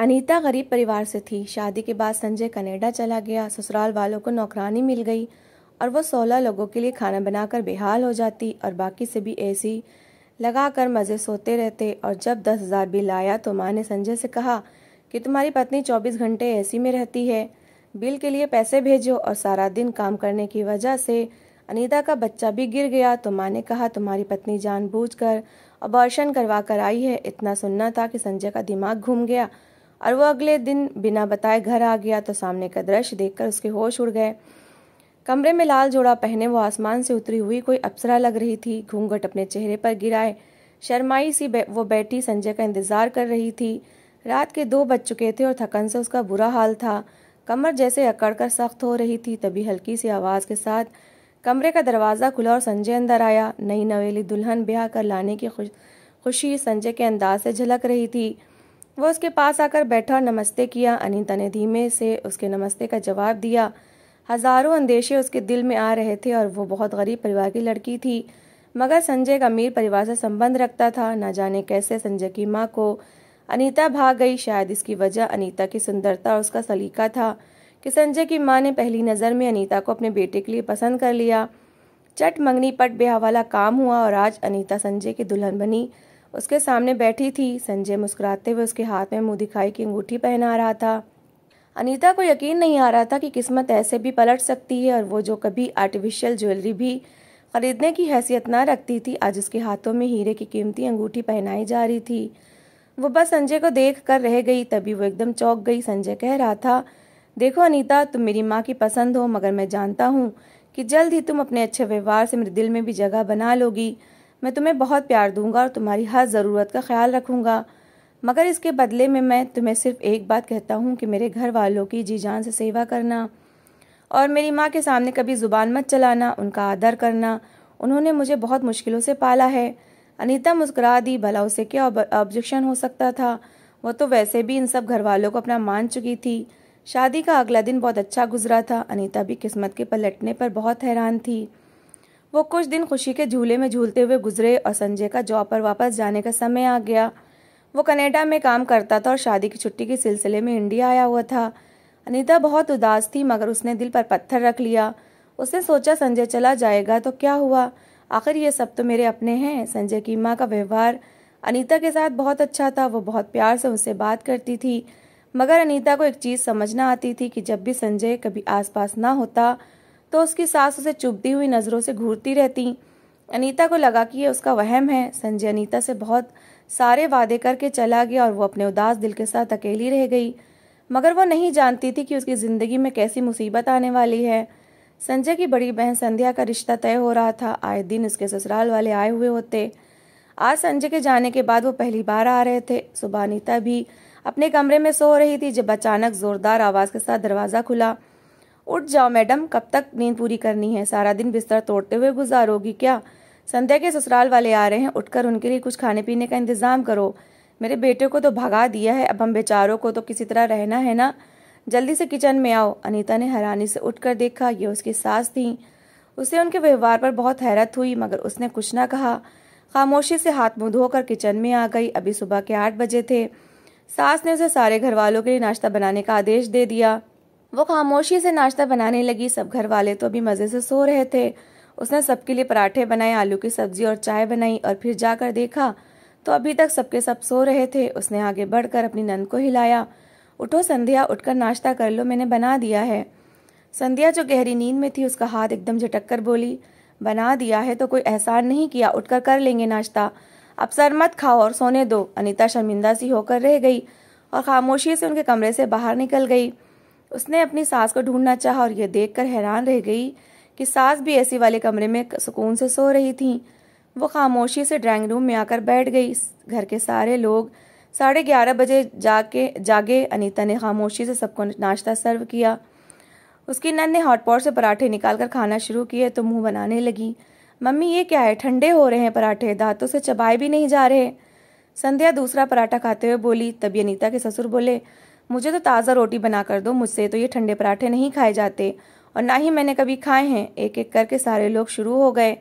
अनीता गरीब परिवार से थी शादी के बाद संजय कनेडा चला गया ससुराल वालों को नौकरानी मिल गई और वो सोलह लोगों के लिए खाना बनाकर बेहाल हो जाती और बाकी से भी ऐसी लगा कर मज़े सोते रहते और जब दस हज़ार बिल आया तो माँ ने संजय से कहा कि तुम्हारी पत्नी चौबीस घंटे ऐसी में रहती है बिल के लिए पैसे भेजो और सारा दिन काम करने की वजह से अनीता का बच्चा भी गिर गया तो माँ ने कहा तुम्हारी पत्नी जानबूझकर अबॉर्शन करवा कर आई है इतना सुनना था कि संजय का दिमाग घूम गया और वह अगले दिन बिना बताए घर आ गया तो सामने का दृश्य देखकर उसके होश उड़ गए कमरे में लाल जोड़ा पहने वो आसमान से उतरी हुई कोई अप्सरा लग रही थी घूंघट अपने चेहरे पर गिराए शर्माई सी वो बैठी संजय का इंतजार कर रही थी रात के दो बज चुके थे और थकन से उसका बुरा हाल था कमर जैसे अकड़कर सख्त हो रही थी तभी हल्की सी आवाज़ के साथ कमरे का दरवाज़ा खुला और संजय अंदर आया नई नवेली दुल्हन ब्याह कर लाने की खुश खुशी संजय के अंदाज से झलक रही थी वह उसके पास आकर बैठा और नमस्ते किया अनिता ने धीमे से उसके नमस्ते का जवाब दिया हजारों अंदेशे उसके दिल में आ रहे थे और वो बहुत गरीब परिवार की लड़की थी मगर संजय एक अमीर परिवार से संबंध रखता था ना जाने कैसे संजय की माँ को अनीता भाग गई शायद इसकी वजह अनीता की सुंदरता और उसका सलीका था कि संजय की माँ ने पहली नज़र में अनीता को अपने बेटे के लिए पसंद कर लिया चट मंगनी पट बेहवाला काम हुआ और आज अनीता संजय की दुल्हन बनी उसके सामने बैठी थी संजय मुस्कुराते हुए उसके हाथ में मुँह दिखाई की अंगूठी पहना रहा था अनीता को यकीन नहीं आ रहा था कि किस्मत ऐसे भी पलट सकती है और वो जो कभी आर्टिफिशियल ज्वेलरी भी खरीदने की हैसियत ना रखती थी आज उसके हाथों में हीरे की कीमती अंगूठी पहनाई जा रही थी वो बस संजय को देख कर रह गई तभी वो एकदम चौंक गई संजय कह रहा था देखो अनीता तुम मेरी माँ की पसंद हो मगर मैं जानता हूँ कि जल्द ही तुम अपने अच्छे व्यवहार से मेरे दिल में भी जगह बना लोगी मैं तुम्हें बहुत प्यार दूंगा और तुम्हारी हर ज़रूरत का ख्याल रखूंगा मगर इसके बदले में मैं तुम्हें सिर्फ एक बात कहता हूँ कि मेरे घर वालों की जी जान से सेवा करना और मेरी माँ के सामने कभी ज़ुबान मत चलाना उनका आदर करना उन्होंने मुझे बहुत मुश्किलों से पाला है अनीता मुस्करा दी भला उसे क्या ऑब्जेक्शन हो सकता था वह तो वैसे भी इन सब घर वालों को अपना मान चुकी थी शादी का अगला दिन बहुत अच्छा गुजरा था अनीता भी किस्मत के पलटने पर बहुत हैरान थी वो कुछ दिन खुशी के झूले में झूलते हुए गुजरे और संजय का जॉब पर वापस जाने का समय आ गया वो कनाडा में काम करता था और शादी की छुट्टी के सिलसिले में इंडिया आया हुआ था अनीता बहुत उदास थी मगर उसने दिल पर पत्थर रख लिया उसने सोचा संजय चला जाएगा तो क्या हुआ आखिर ये सब तो मेरे अपने हैं संजय की माँ का व्यवहार अनीता के साथ बहुत अच्छा था वो बहुत प्यार से उससे बात करती थी मगर अनीता को एक चीज़ समझ आती थी कि जब भी संजय कभी आसपास ना होता तो उसकी सास उसे चुभती हुई नज़रों से घूरती रहती अनीता को लगा कि यह उसका वहम है संजय अनीता से बहुत सारे वादे करके चला गया और वो अपने उदास दिल के साथ अकेली रह गई मगर वो नहीं जानती थी कि उसकी ज़िंदगी में कैसी मुसीबत आने वाली है संजय की बड़ी बहन संध्या का रिश्ता तय हो रहा था आए दिन उसके ससुराल वाले आए हुए होते आज संजय के जाने के बाद वो पहली बार आ रहे थे सुबह अनीता भी अपने कमरे में सो रही थी जब अचानक जोरदार आवाज़ के साथ दरवाज़ा खुला उठ जाओ मैडम कब तक नींद पूरी करनी है सारा दिन बिस्तर तोड़ते हुए गुजारोगी क्या संध्या के ससुराल वाले आ रहे हैं उठकर उनके लिए कुछ खाने पीने का इंतज़ाम करो मेरे बेटे को तो भगा दिया है अब हम बेचारों को तो किसी तरह रहना है ना जल्दी से किचन में आओ अनीता ने हैरानी से उठकर देखा ये उसकी सास थी उसे उनके व्यवहार पर बहुत हैरत हुई मगर उसने कुछ ना कहा खामोशी से हाथ मुँह धोकर किचन में आ गई अभी सुबह के आठ बजे थे सास ने उसे सारे घर वालों के लिए नाश्ता बनाने का आदेश दे दिया वो खामोशी से नाश्ता बनाने लगी सब घर वाले तो अभी मज़े से सो रहे थे उसने सबके लिए पराठे बनाए आलू की सब्जी और चाय बनाई और फिर जाकर देखा तो अभी तक सबके सब सो रहे थे उसने आगे बढ़कर अपनी नंद को हिलाया उठो संध्या उठकर नाश्ता कर लो मैंने बना दिया है संध्या जो गहरी नींद में थी उसका हाथ एकदम झटक कर बोली बना दिया है तो कोई एहसान नहीं किया उठकर कर लेंगे नाश्ता अब सर मत खाओ और सोने दो अनिता शर्मिंदा सी होकर रह गई और खामोशी से उनके कमरे से बाहर निकल गई उसने अपनी सास को ढूंढना चाहा और यह देखकर हैरान रह गई कि सास भी ऐसी वाले कमरे में सुकून से सो रही थी वो खामोशी से ड्राइंग रूम में आकर बैठ गई घर के सारे लोग साढ़े ग्यारह बजे जाके जागे अनीता ने खामोशी से सबको नाश्ता सर्व किया उसकी नन ने हॉटपॉट से पराठे निकालकर खाना शुरू किए तो मुंह बनाने लगी मम्मी ये क्या है ठंडे हो रहे हैं पराठे दांतों से चबाए भी नहीं जा रहे संध्या दूसरा पराठा खाते हुए बोली तभी अनीता के ससुर बोले मुझे तो ताज़ा रोटी बना कर दो मुझसे तो ये ठंडे पराठे नहीं खाए जाते और ना ही मैंने कभी खाए हैं एक एक करके सारे लोग शुरू हो गए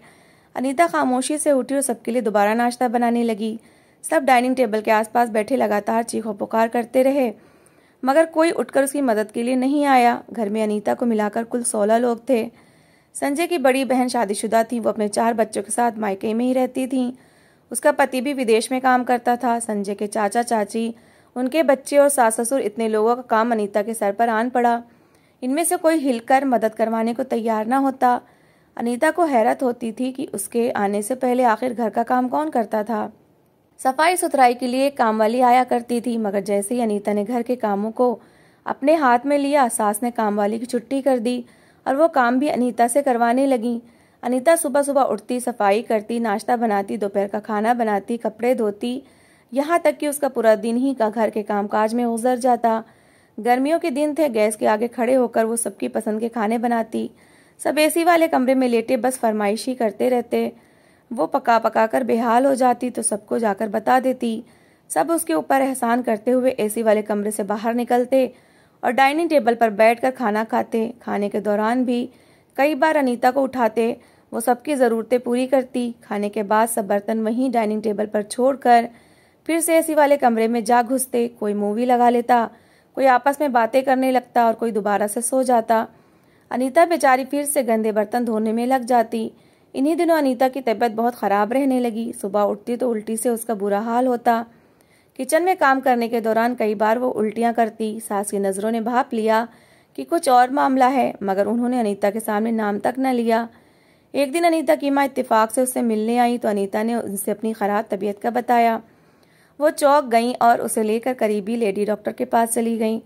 अनीता खामोशी से उठी और सबके लिए दोबारा नाश्ता बनाने लगी सब डाइनिंग टेबल के आसपास बैठे लगातार चीखों पुकार करते रहे मगर कोई उठकर उसकी मदद के लिए नहीं आया घर में अनीता को मिलाकर कुल सोलह लोग थे संजय की बड़ी बहन शादीशुदा थी वो अपने चार बच्चों के साथ मायके में ही रहती थी उसका पति भी विदेश में काम करता था संजय के चाचा चाची उनके बच्चे और सास ससुर इतने लोगों का काम अनीता के सर पर आन पड़ा इनमें से कोई हिलकर मदद करवाने को तैयार ना होता अनीता को हैरत होती थी कि उसके आने से पहले आखिर घर का काम कौन करता था सफाई सुथराई के लिए काम वाली आया करती थी मगर जैसे ही अनीता ने घर के कामों को अपने हाथ में लिया सास ने काम वाली की छुट्टी कर दी और वो काम भी अनीता से करवाने लगी अनीता सुबह सुबह उठती सफाई करती नाश्ता बनाती दोपहर का खाना बनाती कपड़े धोती यहाँ तक कि उसका पूरा दिन ही का घर के कामकाज में गुजर जाता गर्मियों के दिन थे गैस के आगे खड़े होकर वो सबकी पसंद के खाने बनाती सब एसी वाले कमरे में लेटे बस फरमाइश ही करते रहते वो पका पका कर बेहाल हो जाती तो सबको जाकर बता देती सब उसके ऊपर एहसान करते हुए एसी वाले कमरे से बाहर निकलते और डाइनिंग टेबल पर बैठकर खाना खाते खाने के दौरान भी कई बार अनीता को उठाते वो सबकी ज़रूरतें पूरी करती खाने के बाद सब बर्तन वहीं डाइनिंग टेबल पर छोड़कर फिर से एसी वाले कमरे में जा घुसते कोई मूवी लगा लेता कोई आपस में बातें करने लगता और कोई दोबारा से सो जाता अनीता बेचारी फिर से गंदे बर्तन धोने में लग जाती इन्हीं दिनों अनीता की तबीयत बहुत ख़राब रहने लगी सुबह उठती तो उल्टी से उसका बुरा हाल होता किचन में काम करने के दौरान कई बार वो उल्टियां करती सास की नज़रों ने भाप लिया कि कुछ और मामला है मगर उन्होंने अनीता के सामने नाम तक न लिया एक दिन अनीता की माँ इत्तेफाक से उससे मिलने आई तो अनीता ने उनसे अपनी ख़राब तबीयत का बताया वो चौक गईं और उसे लेकर करीबी लेडी डॉक्टर के पास चली गईं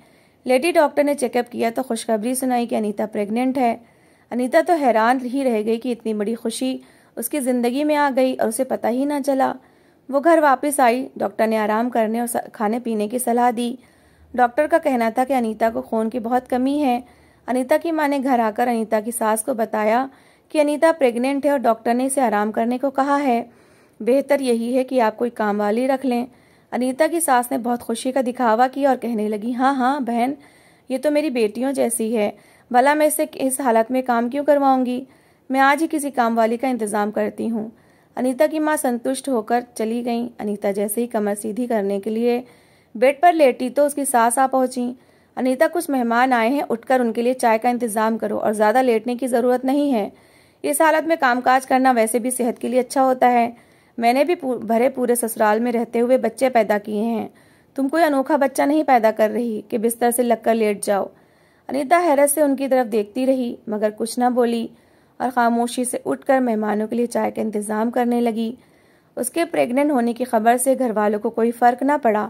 लेडी डॉक्टर ने चेकअप किया तो खुशखबरी सुनाई कि अनीता प्रेग्नेंट है अनीता तो हैरान ही रह गई कि इतनी बड़ी खुशी उसकी ज़िंदगी में आ गई और उसे पता ही ना चला वो घर वापस आई डॉक्टर ने आराम करने और खाने पीने की सलाह दी डॉक्टर का कहना था कि अनीता को खून की बहुत कमी है अनीता की माँ ने घर आकर अनीता की सास को बताया कि अनीता प्रेग्नेंट है और डॉक्टर ने इसे आराम करने को कहा है बेहतर यही है कि आप कोई काम वाली रख लें अनीता की सास ने बहुत खुशी का दिखावा किया और कहने लगी हाँ हाँ बहन ये तो मेरी बेटियों जैसी है भला मैं इसे इस हालत में काम क्यों करवाऊंगी मैं आज ही किसी काम वाली का इंतज़ाम करती हूँ अनीता की माँ संतुष्ट होकर चली गईं अनीता जैसे ही कमर सीधी करने के लिए बेड पर लेटी तो उसकी सास आ पहुंची अनीता कुछ मेहमान आए हैं उठकर उनके लिए चाय का इंतज़ाम करो और ज़्यादा लेटने की ज़रूरत नहीं है इस हालत में कामकाज करना वैसे भी सेहत के लिए अच्छा होता है मैंने भी भरे पूरे ससुराल में रहते हुए बच्चे पैदा किए हैं तुम कोई अनोखा बच्चा नहीं पैदा कर रही कि बिस्तर से लगकर लेट जाओ अनिता हैरत से उनकी तरफ देखती रही मगर कुछ न बोली और खामोशी से उठकर मेहमानों के लिए चाय का इंतज़ाम करने लगी उसके प्रेग्नेंट होने की खबर से घर वालों को कोई फ़र्क ना पड़ा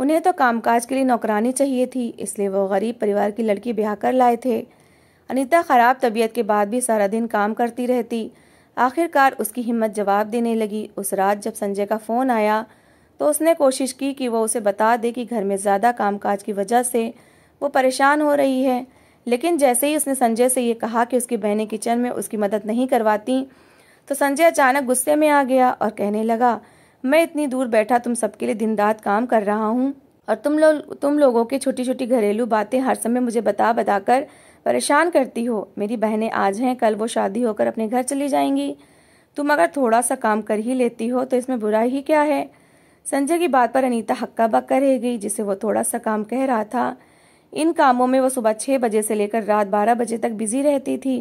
उन्हें तो कामकाज के लिए नौकरानी चाहिए थी इसलिए वो गरीब परिवार की लड़की ब्याह कर लाए थे अनीता ख़राब तबीयत के बाद भी सारा दिन काम करती रहती आखिरकार उसकी हिम्मत जवाब देने लगी उस रात जब संजय का फ़ोन आया तो उसने कोशिश की कि वो उसे बता दे कि घर में ज़्यादा कामकाज की वजह से वो परेशान हो रही है लेकिन जैसे ही उसने संजय से ये कहा कि उसकी बहनें किचन में उसकी मदद नहीं करवाती तो संजय अचानक गुस्से में आ गया और कहने लगा मैं इतनी दूर बैठा तुम सबके लिए दिन रात काम कर रहा हूँ और तुम लोग तुम लोगों की छोटी छोटी घरेलू बातें हर समय मुझे बता बताकर परेशान करती हो मेरी बहनें आज हैं कल वो शादी होकर अपने घर चली जाएंगी तुम अगर थोड़ा सा काम कर ही लेती हो तो इसमें बुरा ही क्या है संजय की बात पर अनीता हक्का बक्का रह गई जिसे वो थोड़ा सा काम कह रहा था इन कामों में वो सुबह छः बजे से लेकर रात बारह बजे तक बिजी रहती थी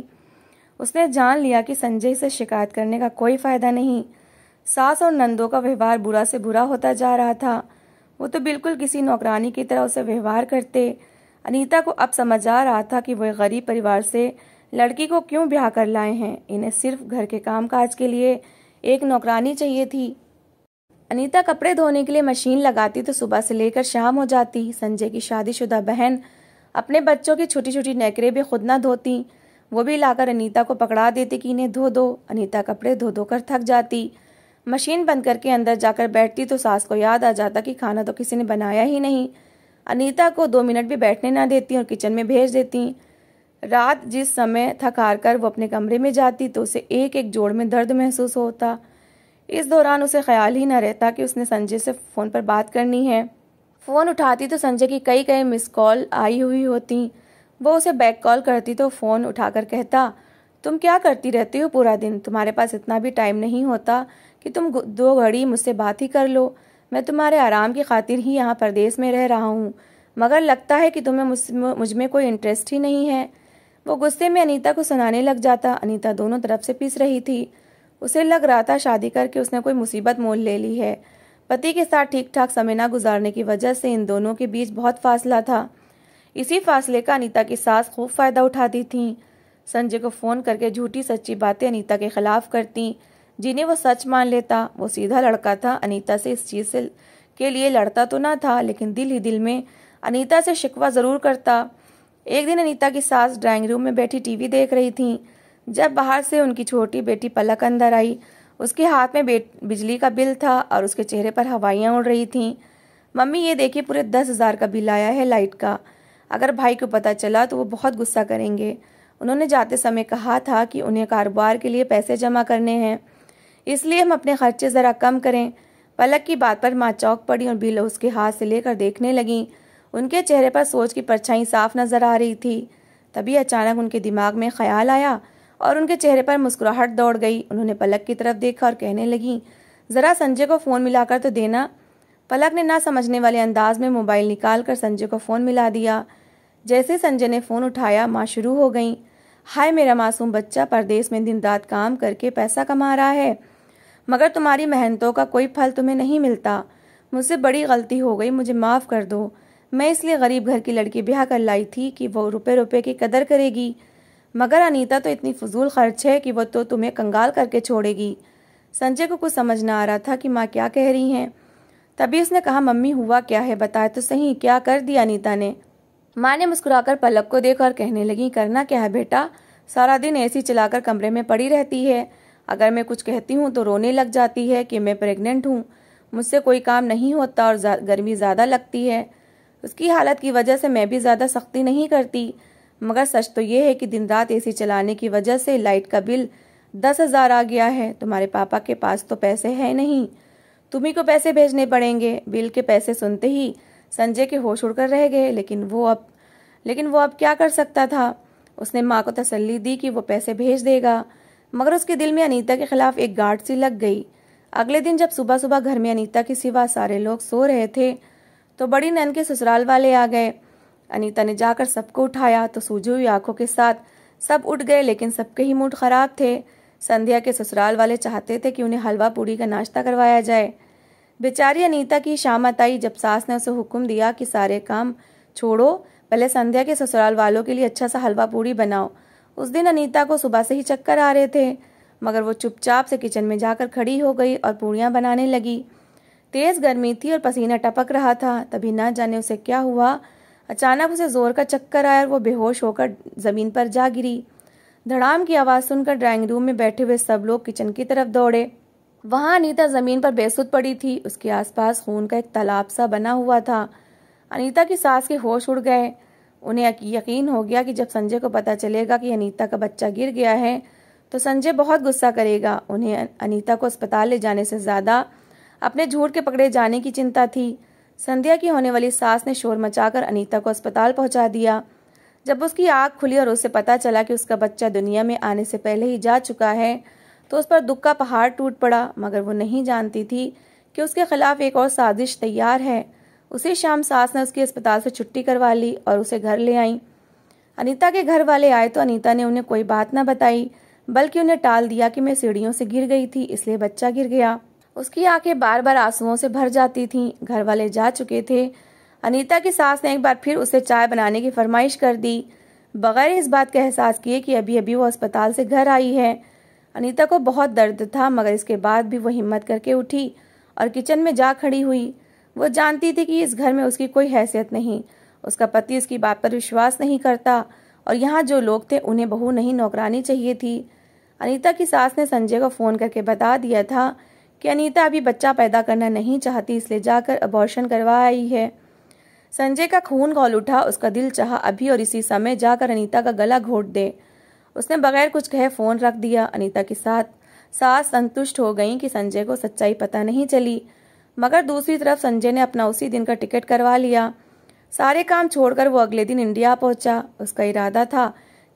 उसने जान लिया कि संजय से शिकायत करने का कोई फायदा नहीं सास और नंदों का व्यवहार बुरा से बुरा होता जा रहा था वो तो बिल्कुल किसी नौकरानी की तरह उसे व्यवहार करते अनीता को अब समझ आ रहा था कि वह गरीब परिवार से लड़की को क्यों ब्याह कर लाए हैं इन्हें सिर्फ घर के कामकाज के लिए एक नौकरानी चाहिए थी अनीता कपड़े धोने के लिए मशीन लगाती तो सुबह से लेकर शाम हो जाती संजय की शादीशुदा बहन अपने बच्चों की छोटी छोटी नेकरे भी खुद ना धोती वो भी लाकर अनीता को पकड़ा देती कि इन्हें धो दो अनीता कपड़े धो धो कर थक जाती मशीन बंद करके अंदर जाकर बैठती तो सास को याद आ जाता कि खाना तो किसी ने बनाया ही नहीं अनीता को दो मिनट भी बैठने ना देती और किचन में भेज देती रात जिस समय थक हार कर वो अपने कमरे में जाती तो उसे एक एक जोड़ में दर्द महसूस होता इस दौरान उसे ख्याल ही ना रहता कि उसने संजय से फ़ोन पर बात करनी है फ़ोन उठाती तो संजय की कई कई मिस कॉल आई हुई होती वो उसे बैक कॉल करती तो फ़ोन उठाकर कहता तुम क्या करती रहती हो पूरा दिन तुम्हारे पास इतना भी टाइम नहीं होता कि तुम दो घड़ी मुझसे बात ही कर लो मैं तुम्हारे आराम की खातिर ही यहाँ परदेस में रह रहा हूँ मगर लगता है कि तुम्हें मुझ में कोई इंटरेस्ट ही नहीं है वो गुस्से में अनीता को सुनाने लग जाता अनीता दोनों तरफ से पीस रही थी उसे लग रहा था शादी करके उसने कोई मुसीबत मोल ले ली है पति के साथ ठीक ठाक समय ना गुजारने की वजह से इन दोनों के बीच बहुत फासला था इसी फासले का अनीता की सास खूब फायदा उठाती थी संजय को फोन करके झूठी सच्ची बातें अनीता के खिलाफ करती जिन्हें वो सच मान लेता वो सीधा लड़का था अनीता से इस चीज़ से के लिए लड़ता तो ना था लेकिन दिल ही दिल में अनीता से शिकवा ज़रूर करता एक दिन अनीता की सास ड्राइंग रूम में बैठी टीवी देख रही थी जब बाहर से उनकी छोटी बेटी पलक अंदर आई उसके हाथ में बिजली का बिल था और उसके चेहरे पर हवाइयाँ उड़ रही थीं मम्मी ये देखिए पूरे दस हज़ार का बिल आया है लाइट का अगर भाई को पता चला तो वो बहुत गुस्सा करेंगे उन्होंने जाते समय कहा था कि उन्हें कारोबार के लिए पैसे जमा करने हैं इसलिए हम अपने खर्चे ज़रा कम करें पलक की बात पर माँ चौक पड़ी और बिल उसके हाथ से लेकर देखने लगीं उनके चेहरे पर सोच की परछाई साफ नजर आ रही थी तभी अचानक उनके दिमाग में ख्याल आया और उनके चेहरे पर मुस्कुराहट दौड़ गई उन्होंने पलक की तरफ देखा और कहने लगी ज़रा संजय को फ़ोन मिलाकर तो देना पलक ने ना समझने वाले अंदाज में मोबाइल निकाल कर संजय को फ़ोन मिला दिया जैसे संजय ने फ़ोन उठाया माँ शुरू हो गई हाय मेरा मासूम बच्चा परदेस में दिन रात काम करके पैसा कमा रहा है मगर तुम्हारी मेहनतों का कोई फल तुम्हें नहीं मिलता मुझसे बड़ी गलती हो गई मुझे माफ़ कर दो मैं इसलिए गरीब घर की लड़की ब्याह कर लाई थी कि वो रुपए रुपए की कदर करेगी मगर अनीता तो इतनी फजूल खर्च है कि वो तो तुम्हें कंगाल करके छोड़ेगी संजय को कुछ समझ ना आ रहा था कि माँ क्या कह रही हैं तभी उसने कहा मम्मी हुआ क्या है बताए तो सही क्या कर दिया अनीता ने माँ ने मुस्कुराकर पलक को देखा और कहने लगी करना क्या है बेटा सारा दिन ऐसी चलाकर कमरे में पड़ी रहती है अगर मैं कुछ कहती हूँ तो रोने लग जाती है कि मैं प्रेग्नेंट हूँ मुझसे कोई काम नहीं होता और जा, गर्मी ज़्यादा लगती है उसकी हालत की वजह से मैं भी ज़्यादा सख्ती नहीं करती मगर सच तो ये है कि दिन रात ए चलाने की वजह से लाइट का बिल दस हज़ार आ गया है तुम्हारे पापा के पास तो पैसे है नहीं तुम्ही को पैसे भेजने पड़ेंगे बिल के पैसे सुनते ही संजय के होश उड़कर रह गए लेकिन वो अब लेकिन वो अब क्या कर सकता था उसने माँ को तसल्ली दी कि वो पैसे भेज देगा मगर उसके दिल में अनीता के खिलाफ एक गार्ड सी लग गई अगले दिन जब सुबह सुबह घर में अनीता के सिवा सारे लोग सो रहे थे तो बड़ी नैन के ससुराल वाले आ गए अनीता ने जाकर सबको उठाया तो सूझी हुई आंखों के साथ सब उठ गए लेकिन सबके ही मूड खराब थे संध्या के ससुराल वाले चाहते थे कि उन्हें हलवा पूड़ी का नाश्ता करवाया जाए बेचारी अनीता की शामत आई जब सास ने उसे हुक्म दिया कि सारे काम छोड़ो पहले संध्या के ससुराल वालों के लिए अच्छा सा हलवा पूड़ी बनाओ उस दिन अनीता को सुबह से ही चक्कर आ रहे थे मगर वो चुपचाप से किचन में जाकर खड़ी हो गई और पूड़ियाँ बनाने लगी तेज़ गर्मी थी और पसीना टपक रहा था तभी ना जाने उसे क्या हुआ अचानक उसे जोर का चक्कर आया और वो बेहोश होकर ज़मीन पर जा गिरी धड़ाम की आवाज़ सुनकर ड्राइंग रूम में बैठे हुए सब लोग किचन की तरफ दौड़े वहां अनीता ज़मीन पर बेसुध पड़ी थी उसके आसपास खून का एक तालाब सा बना हुआ था अनीता की सास के होश उड़ गए उन्हें यकीन हो गया कि जब संजय को पता चलेगा कि अनीता का बच्चा गिर गया है तो संजय बहुत गुस्सा करेगा उन्हें अनीता को अस्पताल ले जाने से ज़्यादा अपने झूठ के पकड़े जाने की चिंता थी संध्या की होने वाली सास ने शोर मचाकर अनीता को अस्पताल पहुंचा दिया जब उसकी आँख खुली और उसे पता चला कि उसका बच्चा दुनिया में आने से पहले ही जा चुका है तो उस पर दुख का पहाड़ टूट पड़ा मगर वो नहीं जानती थी कि उसके खिलाफ एक और साजिश तैयार है उसी शाम सास ने उसकी अस्पताल से छुट्टी करवा ली और उसे घर ले आई अनीता के घर वाले आए तो अनीता ने उन्हें कोई बात न बताई बल्कि उन्हें टाल दिया कि मैं सीढ़ियों से गिर गई थी इसलिए बच्चा गिर गया उसकी आंखें बार बार आंसुओं से भर जाती थीं घर वाले जा चुके थे अनीता की सास ने एक बार फिर उसे चाय बनाने की फरमाइश कर दी बगैर इस बात का एहसास किए कि अभी अभी वो अस्पताल से घर आई है अनीता को बहुत दर्द था मगर इसके बाद भी वो हिम्मत करके उठी और किचन में जा खड़ी हुई वो जानती थी कि इस घर में उसकी कोई हैसियत नहीं उसका पति उसकी बात पर विश्वास नहीं करता और यहाँ जो लोग थे उन्हें बहू नहीं नौकरानी चाहिए थी अनीता की सास ने संजय को फ़ोन करके बता दिया था कि अनीता अभी बच्चा पैदा करना नहीं चाहती इसलिए जाकर अबॉर्शन करवा आई है संजय का खून गौल उठा उसका दिल चाह अभी और इसी समय जाकर अनीता का गला घोट दे उसने बगैर कुछ कहे फ़ोन रख दिया अनीता के साथ सास संतुष्ट हो गई कि संजय को सच्चाई पता नहीं चली मगर दूसरी तरफ संजय ने अपना उसी दिन का टिकट करवा लिया सारे काम छोड़कर वो अगले दिन इंडिया पहुंचा उसका इरादा था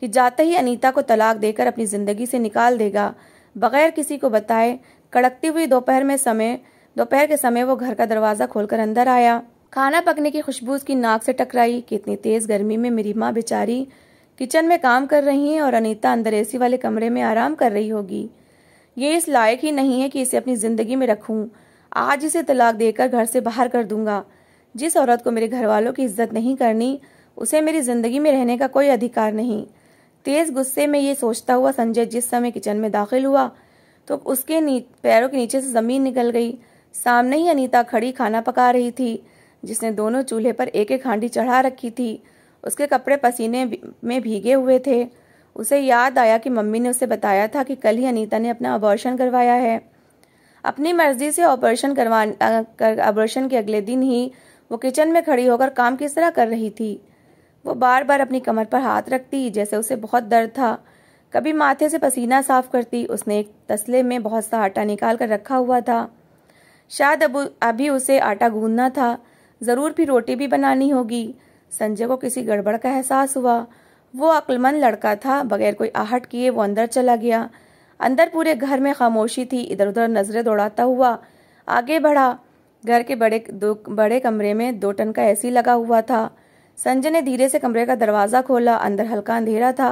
कि जाते ही अनीता को तलाक देकर अपनी जिंदगी से निकाल देगा बगैर किसी को बताए कड़कती हुई दोपहर में समय दोपहर के समय वो घर का दरवाजा खोलकर अंदर आया खाना पकने की खुशबू उसकी नाक से टकराई कि इतनी तेज गर्मी में मेरी माँ बेचारी किचन में काम कर रही है और अनीता अंदर एसी वाले कमरे में आराम कर रही होगी ये इस लायक ही नहीं है कि इसे अपनी जिंदगी में रखूं आज इसे तलाक देकर घर से बाहर कर दूंगा जिस औरत को मेरे घर वालों की इज्जत नहीं करनी उसे मेरी जिंदगी में रहने का कोई अधिकार नहीं तेज गुस्से में ये सोचता हुआ संजय जिस समय किचन में दाखिल हुआ तो उसके पैरों के नीचे से जमीन निकल गई सामने ही अनीता खड़ी खाना पका रही थी जिसने दोनों चूल्हे पर एक एक हांडी चढ़ा रखी थी उसके कपड़े पसीने में भीगे हुए थे उसे याद आया कि मम्मी ने उसे बताया था कि कल ही अनीता ने अपना अबॉर्शन करवाया है अपनी मर्जी से ऑपरेशन करवा कर ऑपरेशन के अगले दिन ही वो किचन में खड़ी होकर काम किस तरह कर रही थी वो बार बार अपनी कमर पर हाथ रखती जैसे उसे बहुत दर्द था कभी माथे से पसीना साफ करती उसने एक तसले में बहुत सा आटा निकाल कर रखा हुआ था शायद अब अभी उसे आटा गूंदना था ज़रूर भी रोटी भी बनानी होगी संजय को किसी गड़बड़ का एहसास हुआ वो अक्लमंद लड़का था बगैर कोई आहट किए वो अंदर चला गया अंदर पूरे घर में खामोशी थी इधर उधर नजरें दौड़ाता हुआ आगे बढ़ा घर के बड़े दो बड़े कमरे में दो टन का एसी लगा हुआ था संजय ने धीरे से कमरे का दरवाज़ा खोला अंदर हल्का अंधेरा था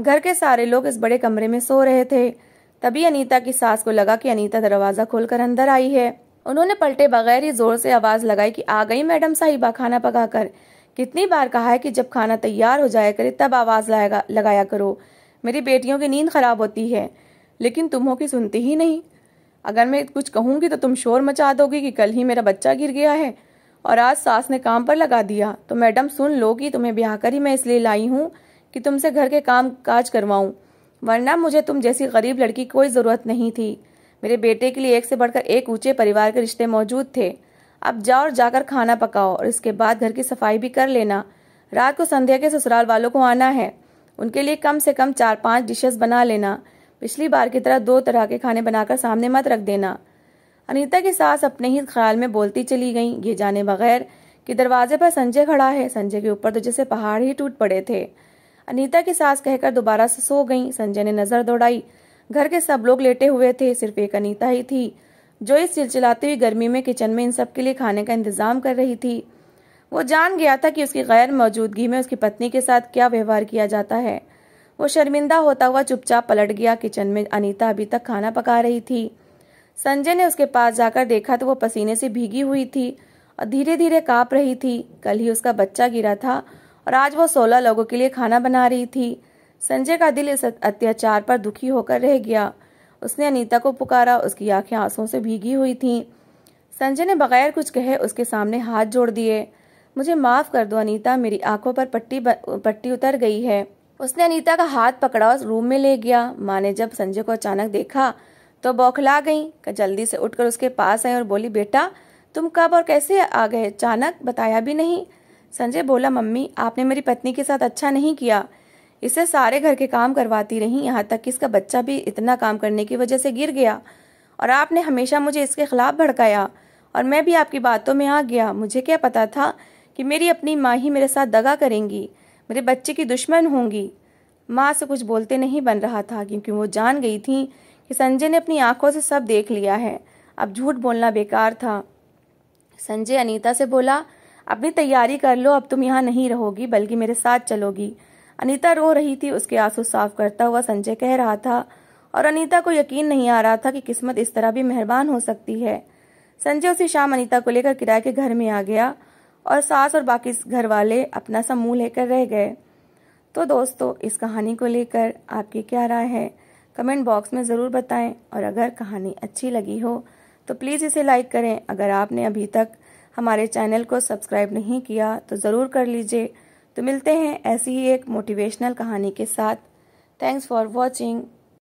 घर के सारे लोग इस बड़े कमरे में सो रहे थे तभी अनीता की सास को लगा कि अनीता दरवाज़ा खोलकर अंदर आई है उन्होंने पलटे बगैर ही जोर से आवाज़ लगाई कि आ गई मैडम साहिबा खाना पकाकर कितनी बार कहा है कि जब खाना तैयार हो जाया करे तब आवाज़ लगाया करो मेरी बेटियों की नींद खराब होती है लेकिन तुम की सुनती ही नहीं अगर मैं कुछ कहूँगी तो तुम शोर मचा दोगे कि कल ही मेरा बच्चा गिर गया है और आज सास ने काम पर लगा दिया तो मैडम सुन लो कि तुम्हें ब्याह कर ही मैं इसलिए लाई हूँ कि तुमसे घर के काम काज करवाऊँ वरना मुझे तुम जैसी गरीब लड़की कोई ज़रूरत नहीं थी मेरे बेटे के लिए एक से बढ़कर एक ऊंचे परिवार के रिश्ते मौजूद थे अब जाओ और जाकर खाना पकाओ और इसके बाद घर की सफाई भी कर लेना रात को संध्या के ससुराल वालों को आना है उनके लिए कम से कम चार पांच डिशेस बना लेना पिछली बार की तरह दो तरह के खाने बनाकर सामने मत रख देना अनीता की सास अपने ही ख्याल में बोलती चली गई ये जाने बगैर कि दरवाजे पर संजय खड़ा है संजय के ऊपर तो जैसे पहाड़ ही टूट पड़े थे अनीता की सास कहकर दोबारा से सो गई संजय ने नजर दौड़ाई घर के सब लोग लेटे हुए थे सिर्फ एक अनीता ही थी जो इस चिलचिलाती हुई गर्मी में किचन में इन सब के लिए खाने का इंतजाम कर रही थी वो जान गया था कि उसकी गैर मौजूदगी में उसकी पत्नी के साथ क्या व्यवहार किया जाता है वो शर्मिंदा होता हुआ चुपचाप पलट गया किचन में अनीता अभी तक खाना पका रही थी संजय ने उसके पास जाकर देखा तो वो पसीने से भीगी हुई थी और धीरे धीरे काँप रही थी कल ही उसका बच्चा गिरा था और आज वो सोलह लोगों के लिए खाना बना रही थी संजय का दिल इस अत्याचार पर दुखी होकर रह गया उसने अनीता को पुकारा उसकी आंखें आंसुओं से भीगी हुई थीं संजय ने बगैर कुछ कहे उसके सामने हाथ जोड़ दिए मुझे माफ़ कर दो अनीता मेरी आंखों पर पट्टी पट्टी उतर गई है उसने अनीता का हाथ पकड़ा और रूम में ले गया माँ ने जब संजय को अचानक देखा तो बौखला गई जल्दी से उठकर उसके पास आई और बोली बेटा तुम कब और कैसे आ गए अचानक बताया भी नहीं संजय बोला मम्मी आपने मेरी पत्नी के साथ अच्छा नहीं किया इसे सारे घर के काम करवाती रहीं यहाँ तक कि इसका बच्चा भी इतना काम करने की वजह से गिर गया और आपने हमेशा मुझे इसके खिलाफ भड़काया और मैं भी आपकी बातों में आ गया मुझे क्या पता था कि मेरी अपनी माँ ही मेरे साथ दगा करेंगी मेरे बच्चे की दुश्मन होंगी माँ से कुछ बोलते नहीं बन रहा था क्योंकि वो जान गई थी कि संजय ने अपनी आंखों से सब देख लिया है अब झूठ बोलना बेकार था संजय अनीता से बोला अपनी तैयारी कर लो अब तुम यहाँ नहीं रहोगी बल्कि मेरे साथ चलोगी अनीता रो रही थी उसके आंसू साफ करता हुआ संजय कह रहा था और अनीता को यकीन नहीं आ रहा था कि किस्मत इस तरह भी मेहरबान हो सकती है संजय उसी शाम अनीता को लेकर किराए के घर में आ गया और सास और बाकी घर वाले अपना समूह लेकर रह गए तो दोस्तों इस कहानी को लेकर आपकी क्या राय है कमेंट बॉक्स में ज़रूर बताएं और अगर कहानी अच्छी लगी हो तो प्लीज़ इसे लाइक करें अगर आपने अभी तक हमारे चैनल को सब्सक्राइब नहीं किया तो ज़रूर कर लीजिए तो मिलते हैं ऐसी ही एक मोटिवेशनल कहानी के साथ थैंक्स फॉर वॉचिंग